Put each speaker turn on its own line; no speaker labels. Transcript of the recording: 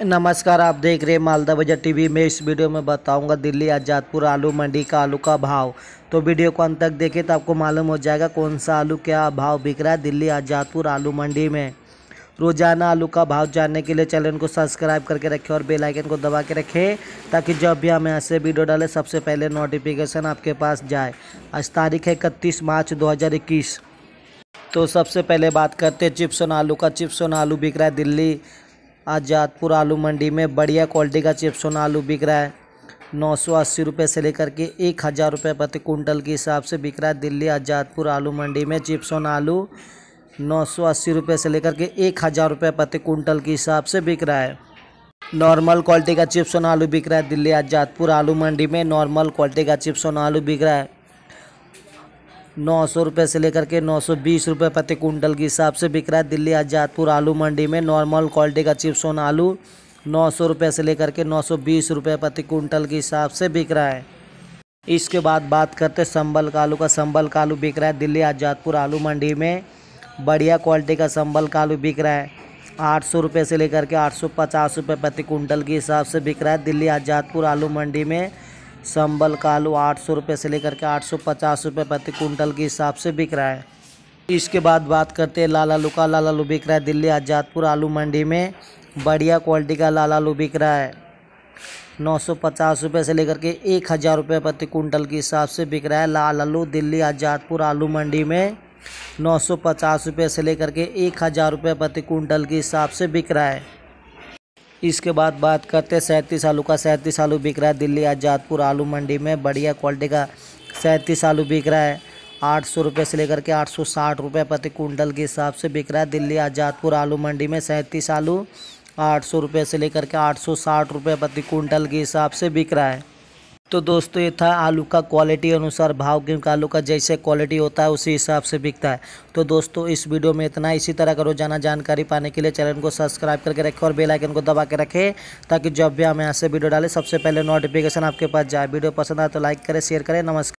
नमस्कार आप देख रहे हैं मालदा बजट टीवी में इस वीडियो में बताऊंगा दिल्ली आजादपुर आलू मंडी का आलू का भाव तो वीडियो को अंत तक देखें तो आपको मालूम हो जाएगा कौन सा आलू क्या भाव बिक रहा है दिल्ली आजादपुर आलू मंडी में रोज़ाना आलू का भाव जानने के लिए चैनल को सब्सक्राइब करके रखें और बेलाइकन को दबा के रखें ताकि जब भी हम ऐसे वीडियो डालें सबसे पहले नोटिफिकेशन आपके पास जाए आज तारीख है इकतीस मार्च दो तो सबसे पहले बात करते हैं चिप्सन आलू का चिप्सन आलू बिक रहा है दिल्ली आज़ादपुर आलू मंडी में बढ़िया क्वालिटी का चिप्स चिप्सोन आलू बिक रहा है नौ सौ अस्सी रुपये से लेकर के एक हज़ार रुपये प्रति कुंटल के हिसाब से बिक रहा है दिल्ली आज़ादपुर आलू मंडी में चिप्स चिप्सोन आलू नौ सौ अस्सी रुपये से लेकर के एक हज़ार रुपये प्रति कुंटल के हिसाब से बिक रहा है नॉर्मल क्वालिटी का चिप्स चिप्सोन आलू बिक रहा है दिल्ली आज़ादपुर आलू मंडी में नॉर्मल क्वालिटी का चिप्स चिप्सोन आलू बिक रहा है नौ सौ रुपये से लेकर के नौ सौ बीस रुपये प्रति कुंटल के हिसाब से बिक रहा है दिल्ली आजादपुर आलू मंडी में नॉर्मल क्वालिटी का ऑन आलू नौ सौ रुपये से लेकर के नौ सौ बीस रुपये प्रति कुंटल के हिसाब से बिक रहा है इसके बाद बात करते संबल का आलू का संबल का आलू बिक रहा है दिल्ली आजादपुर आलू मंडी में बढ़िया क्वालिटी का संबल का आलू बिक रहा है आठ सौ रुपये से लेकर के आठ सौ पचास रुपये प्रति कुंटल के हिसाब से बिक रहा है दिल्ली आजादपुर आलू मंडी में संबल का आलू आठ सौ रुपये से लेकर के आठ सौ पचास रुपये प्रति कुंटल के हिसाब से बिक रहा है इसके बाद बात करते हैं लाल आलू का लाल आलू बिक रहा है दिल्ली आजादपुर आलू मंडी में बढ़िया क्वालिटी का लाल आलू बिक रहा है नौ सौ पचास रुपये से लेकर के एक हज़ार रुपये प्रति कुंटल के हिसाब से बिक रहा है लाल आलू दिल्ली आजादपुर आलू मंडी में नौ सौ पचास रुपये से लेकर के एक हज़ार रुपये प्रति कुंटल के हिसाब से बिक रहा है इसके बाद बात करते हैं सैंतीस आलू का सैंतीस आलू बिक रहा है दिल्ली आजादपुर आलू मंडी में बढ़िया क्वालिटी का सैंतीस आलू बिक रहा है आठ सौ रुपये से लेकर के आठ सौ साठ रुपये प्रति कुंटल के हिसाब से बिक रहा है दिल्ली आजादपुर आलू मंडी में सैंतीस आलू आठ सौ रुपये से लेकर के आठ सौ साठ रुपये प्रति कुंटल के हिसाब से बिक रहा है तो दोस्तों ये था आलू का क्वालिटी अनुसार भाव क्योंकि आलू का जैसे क्वालिटी होता है उसी हिसाब से बिकता है तो दोस्तों इस वीडियो में इतना इसी तरह का रोजाना जानकारी पाने के लिए चैनल को सब्सक्राइब करके रखें और बेलाइकन को दबा के रखें ताकि जब भी हम यहाँ से वीडियो डालें सबसे पहले नोटिफिकेशन आपके पास जाए वीडियो पसंद आए तो लाइक करें शेयर करें नमस्कार